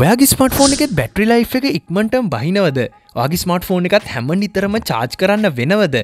ඔයාගේ ස්පට ෆෝන එක battery life එක ඉක්මටම් බහිනවද ගේ ස්මර්ට ෆෝන් එකත් හැම නිතරම චාච් කරන්න වෙනවද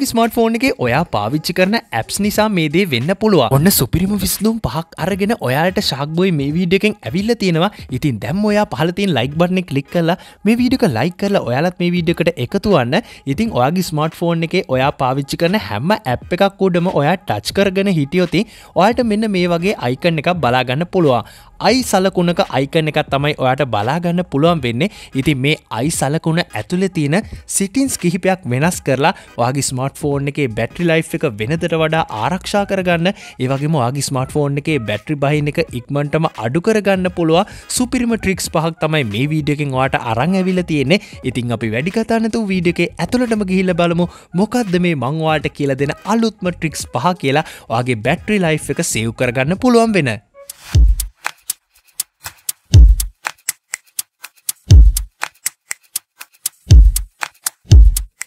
ගේ ස්මර්ට ෆෝන් එක ඔයා පාවිච්චි කරන ඇප්ස් නිසා මේදේ වෙන්න පුළුව ඔන්න සුපිරිම විස්දුම් පහක් අරගෙන ඔයාට ශක්බොයි මේ වීඩියකෙන් ඇවිල්ල තියෙනවා ඉතින් දැම් ඔයා පහලතින් ලයික් බරණ කලික් කරලා මේ වීඩියක ලයි කරලා ඔයාලත් මේ වීඩියකට එකතුවන්න ඉතින් ඔයාගේ ස්මර්ට ෆෝන් එක ඔයා පාවිච්චි කරන හැම ඇප් එකක් උඩම ඔයා ටච් කරගෙන හිටියොති ඔයාට මෙන්න මේ වගේ අයිකන් එකක් බලාගන්න පුළුවන් අයි සලකුණක අයිකන එකක් තමයි ඔයාට බලාගන්න පුළුවන් වෙන්නේ ඉතින් මේ අයි සලකුණ ඇතුළෙ තියෙන සිටින්ස් කිහිපයක් වෙනස් කරලා වගේ ස්මර්ට ෆෝන් එකේ බැට්‍රි ලයි් එක වෙනදට වඩා ආරක්ෂා කරගන්න ඒවගේම වගේ ස්මර්ට ෆෝන් එකේ බැට්‍රි බහින එක ඉක්මටම අඩු කරගන්න පුළුව සුපිරිම ට්‍රික්ස් පහක් තමයි මේ වීඩියකින් වාට අරං ඇවිල තියෙන්නේ ඉතින් අපි වැඩි කතානතු වීඩියකේ ඇතුළටම ගිහිල බලමු මොකක්ද මේ මංවාට කියල දෙන අලුත්ම ට්‍රික්ස් පහ කියලා වගේ බැට්‍රි ලයි් එක සෙව් කරගන්න පුළුවන් වෙන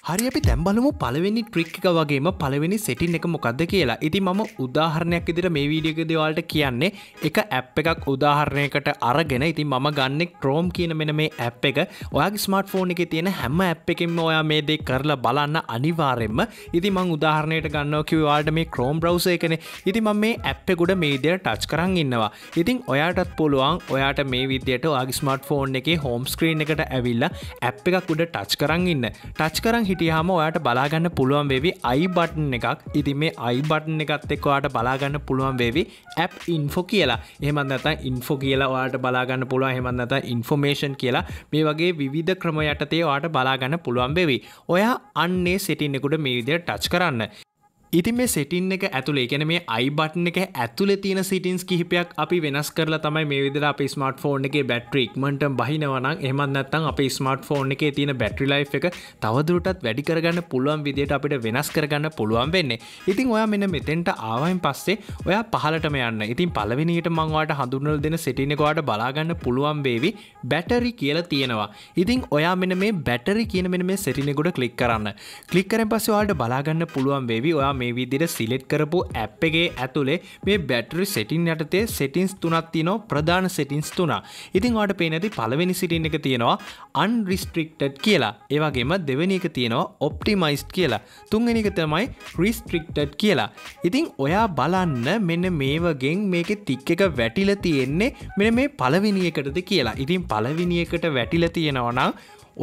හරි අපි දැම්බලමු පලවෙනි ට්‍රික් එක වගේම පලවෙනි සෙටින් එක මොකක්ද කියලා ඉති මම උදාහරණයක් ඉදිර මේ වීඩියක දෙවාලට කියන්නේ එක ඇප් එකක් උදාහරණයකට අරගෙන ඉතින් මම ගන්නෙක් ට්‍රෝම් කියන මෙන මේ ඇප් එක ඔයාගේ ස්මර්ට ෆෝන් එක තියෙන හැම ඇප් එකෙන්ම ඔයා මේ දෙ කරලා බලන්න අනිවාරෙන්ම ඉති මං උදාහරණයට ගන්නව කිවවාට මේ ක්‍රෝම් බ්‍රවස එකන ඉති මම මේ ඇප් ගොඩ මේ දෙයට ටච් කරන්න ඉන්නවා ඉතින් ඔයාටත් පුළුවන් ඔයාට මේ විදියට ඔයාගේ ස්මර්ට ෆෝන් එක හෝම් ස්ක්‍රීන් එකට ඇවිල්ලා ඇප් එකක් උඩ ටච් කරන්න ඉන්න ටච් කරන්න හිටියහම ඔයාට බලාගන්න පුළුවන් වෙවි අයිබටන් එකක් ඉති මේ අයිබටන් එකත් එක්වාට බලාගන්න පුළුවන් වෙවි ඇප් ඉන්ෆෝ කියලා එහමන්නත ඉන්ෆෝ කියලා වාට බලාගන්න පුළුව හෙමන්නත ඉන්ෆෝමේෂන් කියලා මේ වගේ විධ ක්‍රම යටතේ වාට බලාගන්න පුළුවන් වෙවි ඔයා අන්නේ සිටින්නෙකුට මේ විදියට ටච් කරන්න ඉතින් මේ සිටින් එක ඇතුළේ ගැන මේ අයිබට්න එක ඇතුළ තියෙන සිටින්ස් කිහිපයක් අපි වෙනස් කරලා තමයි මේ විදිර අප ස්මට ෆෝන් එක බැට්‍රික්මට බහිනවන එමත් නැත්තන් අප ස්මට ෆෝන් එක තියෙන බැට්‍රි ලයි් එක තවදුරටත් වැඩි කරගන්න පුළුවන් විදියට අපිට වෙනස් කරගන්න පුළුවන් වෙන්නේ ඉතින් ඔයා මෙන්න මෙතෙන්ට ආවයින් පස්සේ ඔයා පහලටම යන්න ඉතින් පලවිනිට මංවාට හඳුනල් දෙන සිටිනකවාට බලාගන්න පුළුවන් වේවි බැටරි කියලා තියෙනවා ඉතින් ඔයා මෙන මේ බැටරි කියන මෙ මේ සිටිනෙකුට කලික් කරන්න කලික්කරෙන් පස්සේ වාට බලාගන්න පුළුවන් වේවි ඔයා මේ විදිර සිලෙට් කරපු ඇප් එකගේ ඇතුළේ මේ බැටරි සෙටින් යටතේ සෙටින්ස් තුනත් තියනෝ ප්‍රධාන සෙටින්ස් තුනා ඉතින් වාට පේනැති පළවෙනි සිටින් එක තියෙනවා අන්රිස්ට්‍රික්ටඩ් කියලා ඒවගේම දෙවැනි එක තියෙනවා ඔප්ටිමයිස්් කියලා තුන්ගනික තමයි රිස්ට්‍රික්ටඩ් කියලා ඉතිං ඔයා බලන්න මෙන්න මේවගෙන් මේක තික් එක වැටිල තියෙන්නේ මෙ මේ පළවිනිියකටද කියලා ඉතින් පළවිනිියකට වැටිල තියෙනවනම්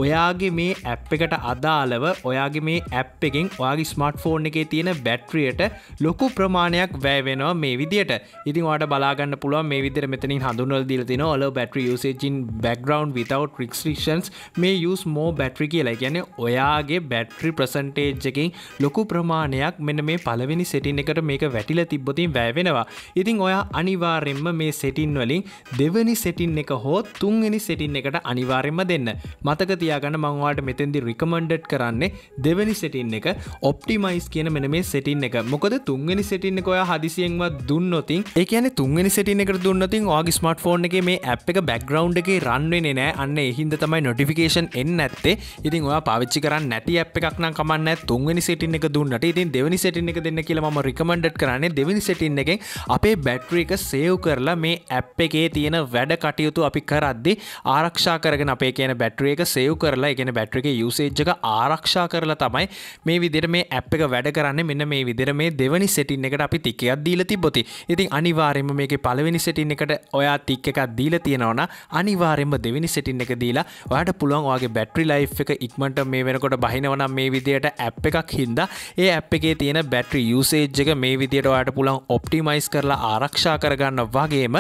ඔයාගේ මේ ඇප් එකට අදාලව ඔයාගේ මේ ඇප් එකෙන් ඔයාගේ ස්මර්ට් ෆෝන් එකේ තියෙන බැට්‍රියට ලොකු ප්‍රමාණයක් වැෑවෙනවා මේ විදියට ඉතින් වාට බලාගන්න පුළුව මේ විදර මෙතනින් හඳුනල් දිල තින ඔල බැට්‍රි යුසේජින් බැක්ග්‍රවන්් විතවට රික්ෂන්ස් මේ යුස් මෝ බැට්‍රි කියලා ගැන ඔයාගේ බැට්‍රි ප්‍රසන්ටේජ්ජකින් ලොකු ප්‍රමාණයක් මෙන මේ පලවෙනි සෙටින් එකට මේක වැටිල තිබ්බතින් වැෑවෙනවා ඉතින් ඔයා අනිවාරෙන්ම මේ සෙටින් වලින් දෙවනි සෙටින් එක හෝ තුන්ගනි සෙටින් එකට අනිවාරෙන්ම දෙන්න මතක තියාගන්න මංවාට මෙතෙදි රිකමන්ඩට් කරන්නේ දෙවැනි සෙටින් එක ඔප්ටිමයිස් කියන මෙන මේ සෙටින් එක මොකද තුන්ගනි සෙටින්න කොයා හදිසියෙන්වත් දුන්නොතින් එකන තුන්ගනි සෙටින් එක දුන්නතින් වාගේ ස්මට ෆෝන් එක මේ ඇ් එක බැක්ග්‍රවන්් එක රන්වෙන නෑ අන්න එහින්ද තමයි නොටිෆිකේෂන් එන්න ඇත්තේ ඉතින් ඔයා පවිච්චි කරන්න නැති ඇ් එකක් නම් කමන්න තුන්ගනි සෙටින් එක දුන්නට ඉතින් දෙවැනි සෙටින් එක දෙන්න කියලා ම රිකමන්ඩ් කරන්නේ දෙවැනි සෙටින් එකෙන් අපේ බැට්‍රී එක සේව් කරලා මේ ඇප් එකේ තියෙන වැඩ කටයුතු අපි කරද්දි ආරක්ෂා කරගෙන අපේ කියන බැට්‍රිය එක සේව් සේව් කරලා එකෙන බැට්‍රික යුසේජ්ජක ආරක්ෂා කරලා තමයි මේ විදිර මේ ඇප් එක වැඩ කරන්න මෙන්න මේ විදිර මේ දෙවනි සෙටින් එකට අපි තිකයක් දීල තිබොති ඉතින් අනිවාරෙන්ම මේක පලවෙනි සෙටින් එකට ඔයා තික් එකක් දීල තියෙනවන අනිවාරෙන්ම දෙවිනි සෙටින් එක දීලා ඔයාට පුළුවන් වගේ බැට්‍රි ලයි් එක ඉක්මට මේ වෙනකොට බහිනවනම් මේ විදියට ඇප් එකක් හින්දා ඒ ඇප් එකේ තියෙන බැට්‍රි යුසේජ් එක මේ විදියට ඔයාට පුළන් ඔප්ටිමයිස් කරලා ආරක්ෂා කරගන්න වගේම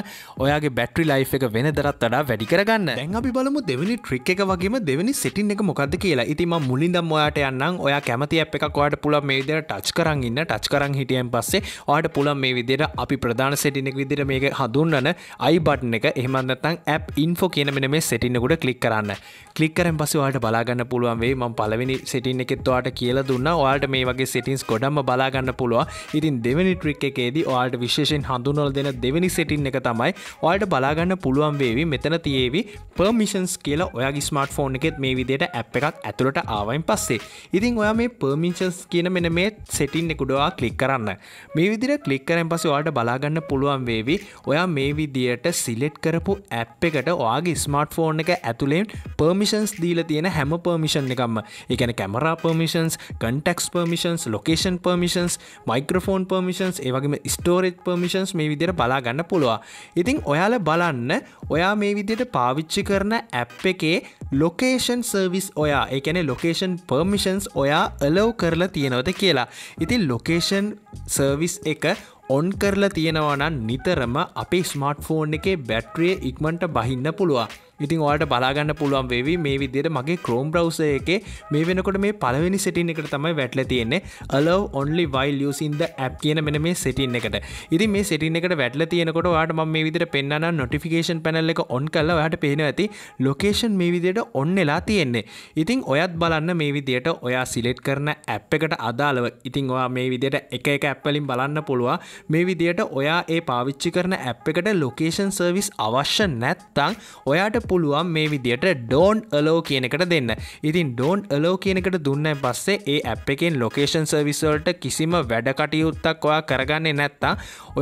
ඔයාගේ බැට්‍රි ලයි් එක වෙන දරත් වඩා වැඩි කරගන්න දැන් අපි බලමු දෙවිනි ට්‍රික් එක වගේම දෙව දෙවනි සිටින් එක මොකක්ද කියලා ඉතිම මුලින් දම් ඔයාට යන්නම් ඔයා කැමති අප එකක් ඔයාට පුළන් මේ විදිර ටච් කරන්න ඉන්න ටච් කරන් හිටියන් පස්සේ ඔයාට පුළන් මේ විදිර අපි ප්‍රධාන සිටිනෙක් විදිර මේක හඳුන්වන අයිබට් එක එහමන්දත්තන් ඇප් ඉන්ෆෝ කියන මෙන මේ සිටින්නකුට කලික් කරන්න කලික් කරෙන් පස්සේ ඔයාට බලාගන්න පුළුවන් වේ මම පළවෙනි සිටින් එකෙත් ඔයාට කියලා දුන්න ඔයාට මේ වගේ සිටින්ස් ගොඩම්ම බලාගන්න පුළුවන් ඉතින් දෙවැනි ට්‍රික් එකේදී ඔයාට විශේෂෙන් හඳුනොල් දෙන දෙවැනි සිටින් එක තමයි ඔයාට බලාගන්න පුළුවන් වේවි මෙතන තියේවි පර්මිෂන්ස් කියලා ඔයාගේ ස්මර්ට් ෆෝන් එක ඒත් මේ විදියට ඇප් එකත් ඇතුළට ආවයින් පස්සේ ඉතින් ඔයා මේ පර්මිචස් කියන මෙන මේ සෙටින් එකුඩවා කලික් කරන්න මේ විදිර කලික් කරෙන් පස වාට බලාගන්න පුළුවන් වේවි ඔයා මේ විදියට සිලෙට් කරපු ඇප් එකට ඔයාගේ ස්මර්ට් ෆෝන් එක ඇතුළෙන් පර්මිෂන්ස් දීල තියෙන හැම පර්මිෂන් එකක්ම එකන camera permissions contacts permissions location permissions microphone permissions ඒවගේම ස්ටෝරෙජ් පර්මිෂන්ස් මේ විදිර බලාගන්න පුළුවන් ඉතින් ඔයාල බලන්න ඔයා මේ විදියට පාවිච්චි කරන ඇප් එකේ ලොකේෂන් සර්විස් ඔයා එකන ලොකේෂන් පර්මිෂන්ස් ඔයා අලව් කරලා තියෙනවද කියලා ඉතින් ලොකේෂන් සර්විස් එක ඔන් කරලා තියෙනවනන් නිතරම අපේ ස්මර්ට් ෆෝන් එකේ බැට්‍රිය ඉක්මට බහින්න පුළුවන් ඉතින් ඔයාට බලාගන්න පුළුවන් වෙවි මේ විදියට මගේ ක්‍රෝම් බ්‍රවස එක මේ වෙනකොට මේ පලවෙනි සිටින් එකට තමයි වැටල තියෙන්නේ allow only while using the app කියන මෙන මේ සිටින් එකට ඉරි මේ සිටින් එකට වැටල තියෙනකොට වාට ම මේ විදිර පෙන්න්න නොටිෆිකේෂන් පැනල් එක ඔන් කල්ල ට පේන ඇති ලොකේෂන් මේ විදියට ඔන්නලා තියෙන්නේ ඉතින් ඔයත් බලන්න මේ විදියට ඔයා සිලෙට් කරන ඇප් එකට අදාළව ඉතින් ඔයා මේ විදියට එක එක ඇප්වලින් බලන්න පුළුවන් මේ විදියට ඔයා ඒ පාවිච්චි කරන ඇප් එකට ලොකේෂන් සර්විස් අවශ්‍ය නැත්තං ඔයාට පුළුවන් මේ විදියට ඩෝන් අලෝ කියනකට දෙන්න ඉතින් ඩෝන් අලෝ කියනකට දුන්න පස්සේ ඒ ඇප් එකෙන් ලොකේෂන් සර්විස්වලට කිසිම වැඩකටයුත්තක් ඔයා කරගන්නේ නැත්තා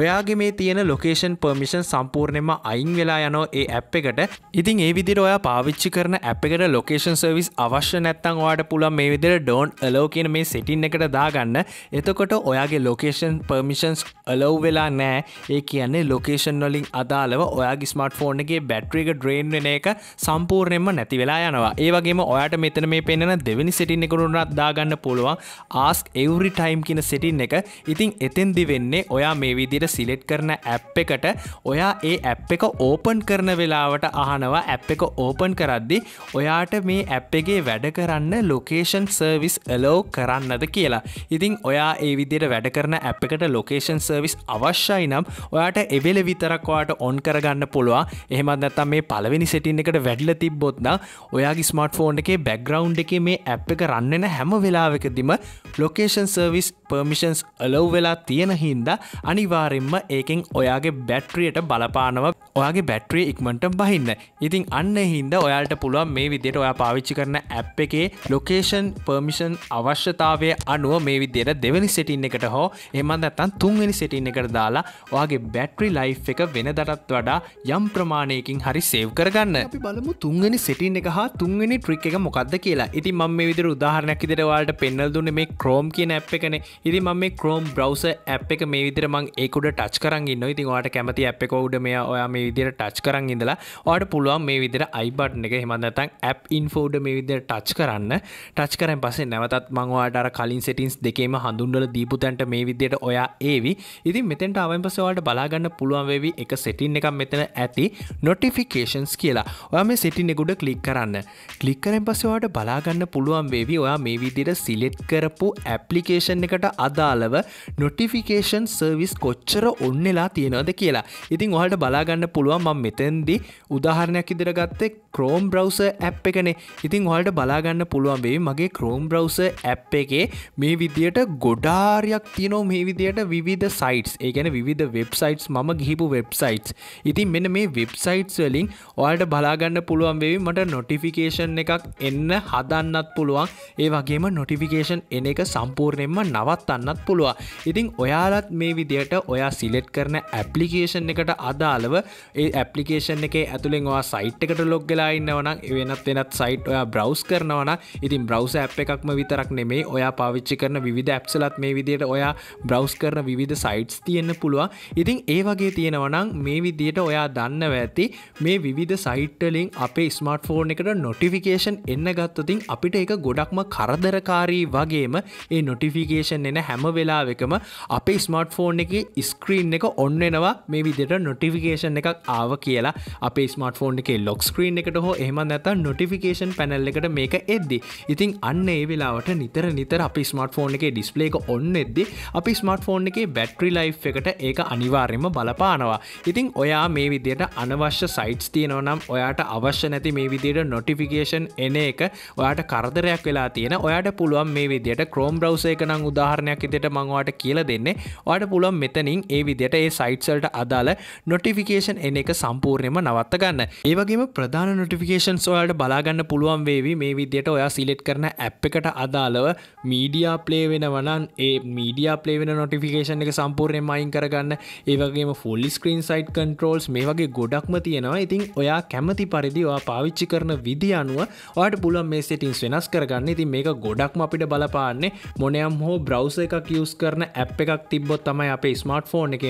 ඔයාගේ මේ තියෙන ලොකේෂන් පර්මිෂන් සම්පූර්ණයම අයින් වෙලා යනෝ ඒ ඇප් එකට ඉතින් ඒ විදිර ඔයා පාවිච්චි කරන ඇප් එකට ලොකේෂන් සර්විස් අවශ්‍ය නැත්තං වාට පුළන් මේ විදිර ඩෝන් අලෝ කියන මේ සිටින් එකට දාගන්න එතකොට ඔයාගේ ලොකේෂන් පර්මිෂන්ස් අලව් වෙලා නෑ ඒ කියන්නේ ලොකේෂන් වලින් අදාළව ඔයාගේ ස්මර්ට ෆෝන් එක බැට්‍රික ඩ්‍රේන් වෙන එක සම්පූර්ණයෙන්ම නැති වෙලා යනවා ඒවගේම ඔයාට මෙතන මේ පෙන්න්න දෙවැනි සිටින් එකරුණත් දාගන්න පුළුවන් ආස්ක් එවරි ටයිම් කියන සිටින් එක ඉතින් එතෙන්දි වෙන්නේ ඔයා මේ විදිට සිලෙට් කරන ඇප් එකට ඔයා ඒ ඇප් එක ඕපන් කරන වෙලාවට අහනවා ඇප් එක ඕපන් කරද්දි ඔයාට මේ ඇප් එකේ වැඩ කරන්න ලොකේෂන් සර්විස් ලෝ කරන්නද කියලා ඉතින් ඔයා ඒ විදියට වැඩ කරන ඇප් එකට ලොකේෂන් සර්විස් අවශ්‍යයි නම් ඔයාට එවෙල විතරක්වාට ඔන් කරගන්න පුළුවන් එහෙමත් නැත්තම් මේ පළවෙනි සිට සෙටින් එකට වැඩල තිබ්බොත්න ඔයාගේ ස්මට ෆෝන් එකේ බැග්‍රවන්් එක මේ ඇප් එක රන්නන හැම වෙලාවකදිම ලොකේෂන් සර්විස් පර්මිෂන්ස් අලව් වෙලා තියෙන හින්ද අනිවාරෙන්ම ඒකෙන් ඔයාගේ බැට්‍රියට බලපානව ඔයාගේ බැට්‍රිය ඉක්මට බහින්න ඉතින් අන්න හින්ද ඔයාට පුළුවන් මේ විදියට ඔයා පාවිච්චි කරන ඇප් එකේ ලොකේෂන් පර්මිෂන් අවශ්‍යතාවය අනුව මේ විදියට දෙවැනි සිටින් එකට හෝ එමන් ඇත්තන් තුන්වැනි සිටින් එකට දාලා ඔයාගේ බැට්‍රි ලයි් එක වෙන දටත් වඩා යම් ප්‍රමාණයකින් හරි සේව් කරගන්න අපි බලමු තුන්ගනි සිටින් එක හා තුන්ගනි ට්‍රික් එක මොකක්ද කියලා ඉති ම මේ විදිර උදාහරණයක් ඉදිරවාට පෙන්නල් දුන්න මේ ක්‍රෝම් කියන ඇ් එකන ඉදි ම මේ ක්‍රෝම් බ්‍රවස ඇ් එක මේ විදිර මං ඒකුඩ ටච් කරන්න ඉන්න ඉතින් වාට කැමති ඇ් එක උඩ මේ ඔයා මේ විදිර ටච් කරන්න ඉඳලා ඔට පුළුවන් මේ විදිර අයිබට් එක හෙමඳතන් ඇප් ඉන්ෆෝඩ මේ විදිර ටච් කරන්න ටච් කරන් පසේ නැවතත් මංවාට අර කලින් සිටින්ස් දෙකේම හඳුන්ඩල දීපු තැන්ට මේ විදියට ඔයා ඒවි ඉතින් මෙතෙන්ට අවන් පසවාට බලාගන්න පුළුවන් වෙවි එක සිටින් එක මෙතන ඇති නොටිෆිකේෂන්ස් කියලා කියලා ඔයා මේ සිටිනෙකුඩ කලික් කරන්න කලික් කරෙන් පසවාට බලාගන්න පුළුවන් වේවි ඔයා මේ විදිර සිලෙට් කරපු ඇප්ලිකේෂන් එකට අදාළව නොටිෆිකේෂන් සර්විස් කොච්චර ඔන්නලා තියෙනවද කියලා ඉතින් ඔහට බලාගන්න පුළුවන් මං මෙතැන්දි උදාහරණයක් ඉදිරගත්තේ ක්‍රෝම් බ්‍රවස ඇප් එකනේ ඉතින් ඔහට බලාගන්න පුළුවන් වේවි මගේ ක්‍රෝම් බ්‍රවස ඇප් එකේ මේ විදියට ගොඩාරයක් තියනෝ මේ විදියට විධ සයිටස් ඒගැන විධ වෙබ්සයිටස් මම ගිහිපු වෙබ්සයිටස් ඉතින් මෙන මේ වෙබ්සයිටස් වලින් ඔයාට බලාගන්න පුළුවන් වෙවි මට නොටිෆිකේෂන් එකක් එන්න හදන්නත් පුළුවන් ඒ වගේම නොටිෆිකේෂන් එන එක සම්පූර්ණයෙන්ම නවත්තන්නත් පුළුවන් ඉතිං ඔයාලත් මේ විදියට ඔයා සිලෙට් කරන ඇපලිකේෂන් එකට අදාළව ඒ ඇපලිකේෂන් එක ඇතුළෙන් වා සයිට් එකට ලොග්ගලා ඉන්නවනම් වෙනත් වෙනත් සයිට් ඔයා බ්‍රවස් කරනවන ඉතින් බ්‍රවස ඇ් එකක්ම විතරක් නෙමේ ඔයා පාවිච්චි කරන විධ ඇප්සලත් මේ විදියට ඔයා බ්‍රවස් කරන විධ සයිට්ස් තියෙන්න්න පුළුවන් ඉතින් ඒ වගේ තියෙනවනම් මේ විදියට ඔයා දන්නව ඇති මේ විධ සයි සයිට්ටලින් අපේ ස්මර්ට ෆෝර්න් එකට නොටිෆිකේෂන් එන්න ගත්තතින් අපිට එක ගොඩක්ම කරදරකාරී වගේම ඒ නොටිෆිකේෂන් එන හැම වෙලාවෙකම අපේ ස්මර්ට ෆෝන් එක ස්ක්‍රීන් එක ඔන්න එනවා මේ විදිට නොටිෆිකේෂන් එකක් ආව කියලා අපේ ස්මර්ට ෆෝන් එක ලොක් ස්ක්‍රීන් එකට හෝ එහම නැත නොටිෆිකේෂන් පැනල් එකට මේක එද්දි ඉතින් අන්න ඒ වෙලාවට නිතර නිතර අපි ස්මර්ට ෆෝන් එක ඩිස්පලේක ඔන්න එද්දි අපි ස්මර්ට ෆෝන් එක බැට්‍රි ලයි් එකට ඒක අනිවාර්යම බලපානවා ඉතින් ඔයා මේ විදියට අනවශ්‍ය සයිට්ස් තියෙනවනම් ඔයාට අවශ්‍ය නැති මේ විදියට නොටිෆිකේෂන් එන එක ඔයාට කරදරයක් වෙලා තියෙන ඔයාට පුළුවන් මේ විදියට ක්‍රෝම් බ්‍රවස එක නම් උදාහරණයක් ඉදිට මංවාට කියල දෙන්නේ ඔට පුළුවන් මෙතනින් ඒ විදියට ඒ සයිට්සල්ට අදාළ නොටිෆිකේෂන් එන එක සම්පූර්ණයම නවත්ත ගන්න ඒවගේම ප්‍රධාන නොටිෆිකේෂන් සොයාට බලාගන්න පුළුවන් වේවි මේ විදියට ඔයා සිලෙට් කරන ඇප් එකට අදාළව මීඩියා ප්ලේ වෙන වනන් ඒ මීඩියා ප්ලේ වෙන නොටිෆිකේෂන් එක සම්පූර්ණයෙන් මයින් කරගන්න ඒවගේම ෆොල්ලි ස්ක්‍රීන් සයිට් කන්ට්‍රෝල්ස් මේ වගේ ගොඩක්ම තියෙනවා ඉතින් ඔයා කැ කැමති පරිදිවා පාවිච්චි කරන විදි අනුව ඔට පුලන් මේ සිටින්ස් වෙනස් කරගන්න ඉති මේක ගොඩක්ම අපිට බලපාන්නේ මොනයම් හෝ බ්‍රවස එකක් යස් කරන ඇ් එකක් තිබොත් තමයි අපේ ස්මර්ට් ෆෝන් එක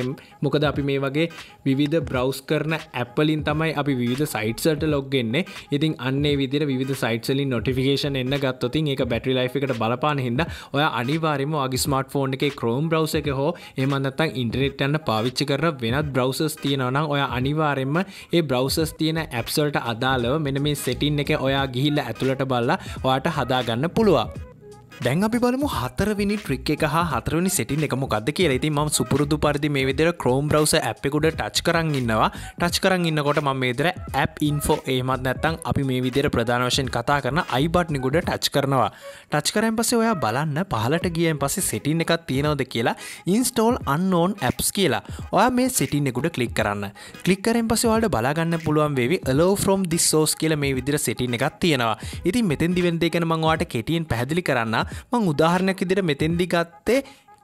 මොකද අපි මේ වගේ විවිධ බ්‍රවස් කරන ඇපලින් තමයි අපි විධ සයිට්සට ලොග්ගෙන්නේ ඉතින් අන්නේ විදිර විධ සයිට්සලින් නොටිෆිකේෂන් එන්න ගත්තොතින් ඒ බැටරි ලයි් එකට බලපාන හිද ඔය අනිවාරම අගේ ස්මර්ට් ෆෝන් එක ක්‍රෝම් බ්‍රවස එක හෝ එමන්නත්තන් ඉන්ටනෙට් යන්න පාවිච්චි කර වෙනත් බ්‍රවසස් තියෙනවනම් ඔය අනිවාරෙන්ම ඒ බ්‍රවසස් තියෙන ඇප්සල්ට අදාලව මෙන මේ සෙටින් එක ඔයා ගිහිල්ල ඇතුළට බල්ලා ඔයාට හදාගන්න පුළුවන් දැන් අපි බලමු හතරවිනි ට්‍රික් එක හා හතරවනි සිටින් එක මොකක්ද කියලා ඉතින් ම සුපුරුදු පරිදි මේ විදිර ක්‍රෝම් බ්‍රවස ඇප්ෙකුඩ ටච් කරන්න ඉන්නවා ටච් කරන්න ඉන්නකොට ම මේදර ඇප් ඉන්ෆෝ ඒමත් නැත්තං අපි මේ විදිර ප්‍රධාන වශයෙන් කතා කරන අයිබට්නිකුඩ ටච් කරනවා ටච් කරන් පසේ ඔයා බලන්න පහලට ගියෙන් පසේ සිටින් එකක් තියෙනවද කියලා ඉන්ස්ටෝල් අන්නෝන් ඇප්ස් කියලා ඔයා මේ සිටින් එකුඩ කලික් කරන්න කලික්කරෙන් පසේ වාට බලාගන්න පුළුවන් වේවි ලෝ ෆ්‍රෝම් දිස්සෝස් කියල මේ විදිර සිටින් එකක් තියෙනවා ඉතින් මෙතන් දිවෙන්දේ කෙන මංවාට කෙටියෙන් පැදිලි කරන්න මං උදාහරණයක් ඉදිර මෙතෙන්දි ගත්තේ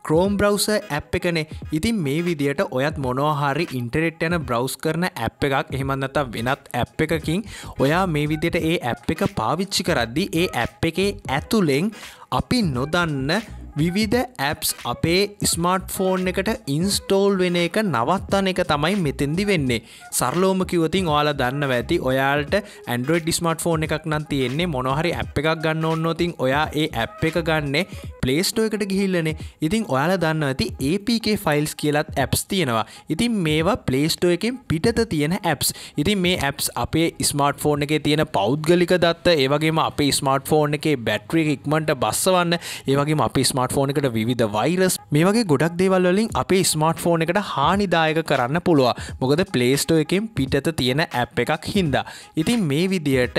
ක්‍රෝම් බ්‍රවස ඇප් එකනේ ඉතින් මේ විදියට ඔයත් මොනෝහරි ඉන්ටරෙට් යන බ්‍රවස් කරන ඇප් එකක් එහෙමන්නත වෙනත් ඇප් එකකින් ඔයා මේ විදියට ඒ ඇප් එක පාවිච්චි කරද්දි ඒ ඇප් එකේ ඇතුලෙන් අපි නොදන්න විවිධ ඇප්ස් අපේ ස්මර්ට් ෆෝන් එකට ඉන්ස්ටෝල් වෙන එක නවත්තන එක තමයි මෙතෙදි වෙන්නේ සරලෝම කිවතින් ඔයාල දන්න ඇති ඔයාට ඇන්ඩරෝඩ් ස්මර්ට් ෆෝන් එකක් නම් තියෙන්නේ මොනොහරි ඇප් එකක් ගන්න ඔන්නොතින් ඔයා ඒ ඇප් එක ගන්නේ පලේස්ටෝ එකට ගිහිල්ලනේ ඉතින් ඔයාල දන්න ඇති APK ෆයිල්ස් කියලත් ඇප්ස් තියෙනවා ඉතින් මේවා පලේස්ටෝ එකෙන් පිටත තියෙන ඇප්ස් ඉතින් මේ ඇප්ස් අපේ ස්මර්ට් ෆෝන් එක තියෙන පෞද්ගලික දත්ත ඒවගේම අපේ ස්මර්ට් ෆෝන් එකේ බැට්‍රිය ඉක්මට බස්සවන්න ඒවගේ අපි ස්මර්ට ස්මාර්ටෆෝන එකට විධ වෛරස් මේ වගේ ගොඩක් දේවල්ලින් අපේ ස්මාර්ටෆෝන එකට හානිදායක කරන්න පුළුව මොකද පලේස්ටෝ එකෙන් පිටත තියෙන ඇප් එකක් හින්දා ඉතින් මේ විදියට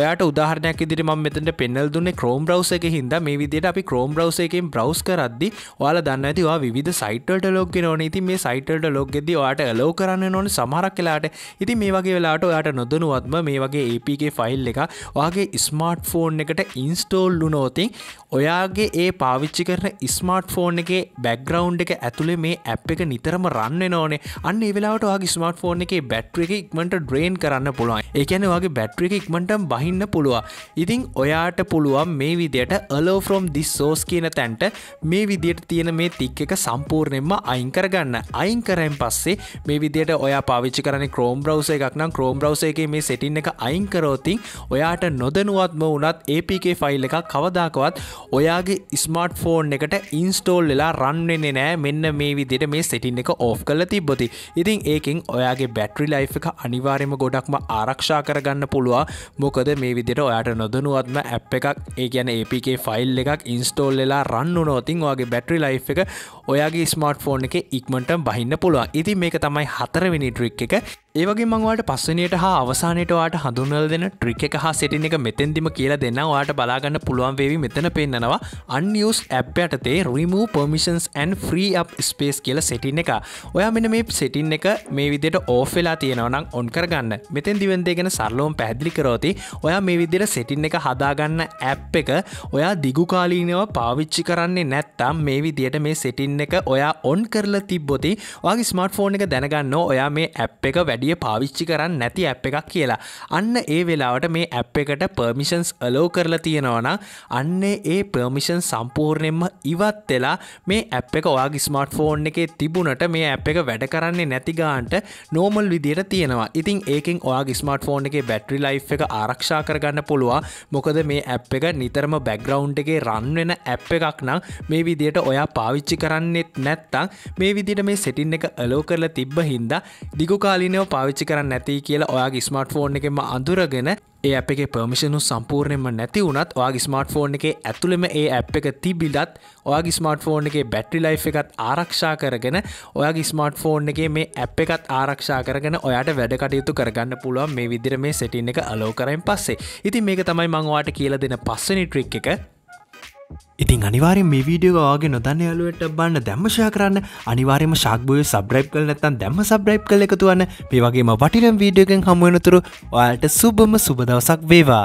ඔයාට උදාහරණයක් ඉදිරි ම මෙතට පෙන්නල් දුන්න ක්‍රෝම් බ්‍රවස එක හිද මේ විදියට අපි ක්‍රෝම් බ්‍රවස එකෙන් බ්‍රවස් කරද්දි යාල දන්න ඇතිවා විධ සයිටට ලොග නොන ඉති මේ සයිටට ලොගෙද යාට ලෝ කරන්න නොන සමහරක් කලාට ඉති මේ වගේ වෙලාට ඔයාට නොදනුවත්ම මේ වගේ APගේ ෆයිල් එක වගේ ස්මර්ට් ෆෝන් එකට ඉන්ස්ටෝල්ලු නෝතින් ඔයාගේ ඒ පාවිච්චි කරන ස්මර්ට් ෆෝන් එක බැක්ග්‍රවන්් එක ඇතුළේ මේ ඇප් එක නිතරම රන්න නෝනේ අන්න වෙලාට වගේ ස්මර්ට් ෆෝන් එක බැට්‍ර එක ඉක්මට ඩ්‍රේන් කරන්න පුළුවන් එකන වගේ බැට්‍ර එක ඉක්මට බහි අහින්න පුළුවන් ඉතිං ඔයාට පුළුවන් මේ විදියට අලෝෆ්‍රෝම් දිස් සෝස් කියන තැන්ට මේ විදියට තියෙන මේ තික් එක සම්පූර්ණයෙන්ම අයින් කරගන්න අයින් කරයෙන් පස්සේ මේ විදියට ඔයා පාවිච්චි කරන ක්‍රෝම් බ්‍රවස එකක් නම් ක්‍රෝම් බ්‍රවසේගේ මේ සිටින් එක අයින් කරෝතින් ඔයාට නොදනුවත්ම වනත් APK ෆයිල් එක කවදාකවත් ඔයාගේ ස්මර්ට් ෆෝන් එකට ඉන්ස්ටෝල් වෙලා රන්වෙන්නේ නෑ මෙන්න මේ විදියට මේ සිටින් එක ඕෆ් කල තිබ්බොති ඉතින් ඒකින් ඔයාගේ බැට්‍රි ලයි් එක අනිවාර්යම ගොඩක්ම ආරක්ෂා කරගන්න පුළුවන් මොකද මේ විදිට ඔයාට නොදනුවත්ම ඇ් එකක් ඒ කියන APK ෆයිල් එකක් ඉන්ස්ටෝල් වෙලා රන්න නෝතින් වගේ බැටරි ලයි් එක ඔයාගේ ස්මර්ට ෆෝන් එක ඉක්මට බහින්න පුළුවන් ඉති මේක තමයි හතරවෙනි ට්‍රික් එක ඒවගේ මංවාට පස්සනයට හා අවසානයටවාට හඳුනල් දෙන ට්‍රික් එක හා සිටින එක මෙතැන්දිම කියලා දෙන්න වාට බලාගන්න පුළුවන් වේවි මෙතන පෙන්න්නනවා අන්ියස් ඇප් යටතේ remove permissions and free up space කියල සිටින් එක ඔයා මෙන මේ සිටින් එක මේ විදියට ඕෆෙලා තියෙනවනම් ඔන් කරගන්න මෙතැන් දිවන්දේ ගැන සරලෝම් පැහදිලි කරෝති ඔයා මේ විදිර සිටින් එක හදාගන්න ඇප් එක ඔයා දිගුකාලීනව පාවිච්චි කරන්නේ නැත්තම් මේ විදියට මේ සිටින් එක ඔයා ඔන් කරලා තිබ්බොති වගේ ස්මර්ට ෆෝන් එක දැනගන්න ඔයා මේ ඇප් එක වැඩි වැඩිය පාවිච්චි කරන්න නැති ඇප් එකක් කියලා අන්න ඒ වෙලාවට මේ ඇප් එකට පර්මිෂන්ස් අලෝ කරලා තියෙනවන අන්න ඒ පර්මිෂන් සම්පූර්ණයෙන්ම ඉවත් වෙලා මේ ඇප් එක ඔයා ස්මර්ට් ෆෝන් එකේ තිබුණට මේ ඇප් එක වැඩ කරන්නේ නැතිගාන්ට නෝමල් විදියට තියෙනවා ඉතින් ඒකින් ඔයා ස්මර්ට් ෆෝන් එකේ බැටරි ලයි් එක ආරක්ෂා කරගන්න පුළුවන් මොකද මේ ඇප් එක නිතරම බැග්‍රවන්් එකේ රන් වෙන ඇප් එකක් නම් මේ විදියට ඔයා පාවිච්චි කරන්නෙත් නැත්තං මේ විදිට මේ සෙටින් එක අලෝ කරලා තිබ්බ හින්දා දිගුකාලිනයෝ පාවිච්චි කරන්න නැති කියලා ඔයා ස්මර්ට ෆෝන් එකෙම අඳුරගෙන ඒ අප එක පර්මිෂනු සම්පූර්ණයම නැති වුණත් ඔයාගේ ස්මර්ට ෆෝන් එකේ ඇතුළෙම ඒ ඇ් එක තිබිලත් ඔයාගේ ස්මර්ට ෆෝන් එකේ බැට්‍රි ලයි් එකත් ආරක්ෂා කරගෙන ඔයාගේ ස්මර්ට ෆෝන් එකේ මේ ඇ් එකත් ආරක්ෂා කරගෙන ඔයාට වැඩකටයුතු කරගන්න පුළුවන් මේ විදිර මේ සෙටින් එක අලෝ කරයින් පස්සේ ඉතින් මේක තමයි මංවාට කියල දෙන පස්සනි ට්‍රික් එක ඉතින් අනිවාරෙන් මේ වීඩියෝ වගේ නොදන්න යාලුවට බන්න දැම්මශා කරන්න අනිවාරෙම ශක්බය සබ්‍රයිප් කල නැත්තන් දැම සබ්‍රයිප් කල එකතුවන්න මේ වගේම වටිනම් වීඩියෝගෙන් හමුවනතුරු ඔයාට සුබම සුබදවසක් වේවා